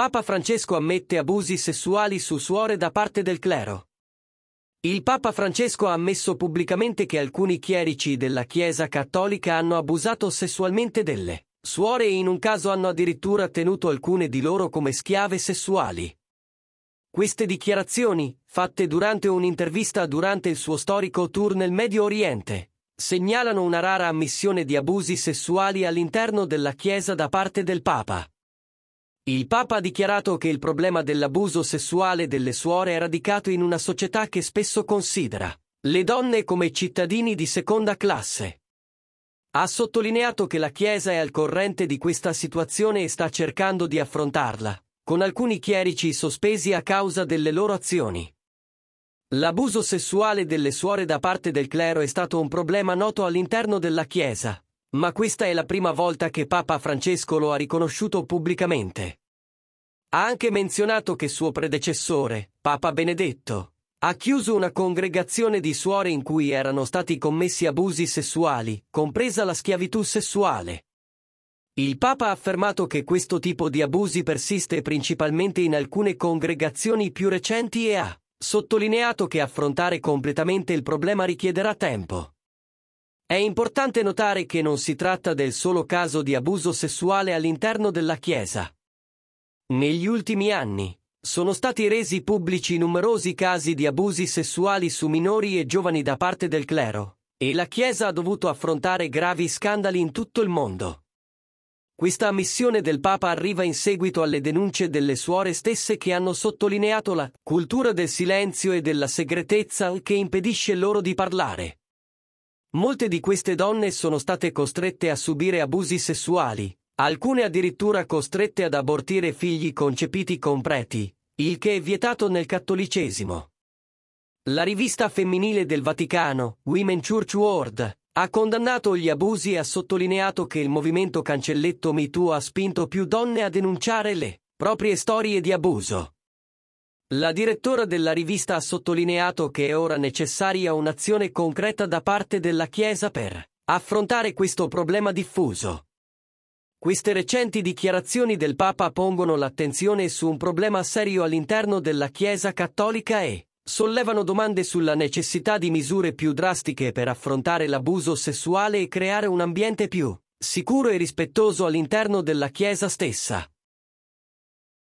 Papa Francesco ammette abusi sessuali su suore da parte del clero. Il Papa Francesco ha ammesso pubblicamente che alcuni chierici della Chiesa cattolica hanno abusato sessualmente delle suore e in un caso hanno addirittura tenuto alcune di loro come schiave sessuali. Queste dichiarazioni, fatte durante un'intervista durante il suo storico tour nel Medio Oriente, segnalano una rara ammissione di abusi sessuali all'interno della Chiesa da parte del Papa. Il Papa ha dichiarato che il problema dell'abuso sessuale delle suore è radicato in una società che spesso considera le donne come cittadini di seconda classe. Ha sottolineato che la Chiesa è al corrente di questa situazione e sta cercando di affrontarla, con alcuni chierici sospesi a causa delle loro azioni. L'abuso sessuale delle suore da parte del clero è stato un problema noto all'interno della Chiesa, ma questa è la prima volta che Papa Francesco lo ha riconosciuto pubblicamente. Ha anche menzionato che suo predecessore, Papa Benedetto, ha chiuso una congregazione di suore in cui erano stati commessi abusi sessuali, compresa la schiavitù sessuale. Il Papa ha affermato che questo tipo di abusi persiste principalmente in alcune congregazioni più recenti e ha sottolineato che affrontare completamente il problema richiederà tempo. È importante notare che non si tratta del solo caso di abuso sessuale all'interno della Chiesa. Negli ultimi anni, sono stati resi pubblici numerosi casi di abusi sessuali su minori e giovani da parte del clero, e la Chiesa ha dovuto affrontare gravi scandali in tutto il mondo. Questa ammissione del Papa arriva in seguito alle denunce delle suore stesse che hanno sottolineato la cultura del silenzio e della segretezza che impedisce loro di parlare. Molte di queste donne sono state costrette a subire abusi sessuali, alcune addirittura costrette ad abortire figli concepiti con preti, il che è vietato nel cattolicesimo. La rivista femminile del Vaticano, Women Church World, ha condannato gli abusi e ha sottolineato che il movimento cancelletto MeToo ha spinto più donne a denunciare le proprie storie di abuso. La direttora della rivista ha sottolineato che è ora necessaria un'azione concreta da parte della Chiesa per affrontare questo problema diffuso. Queste recenti dichiarazioni del Papa pongono l'attenzione su un problema serio all'interno della Chiesa cattolica e sollevano domande sulla necessità di misure più drastiche per affrontare l'abuso sessuale e creare un ambiente più sicuro e rispettoso all'interno della Chiesa stessa.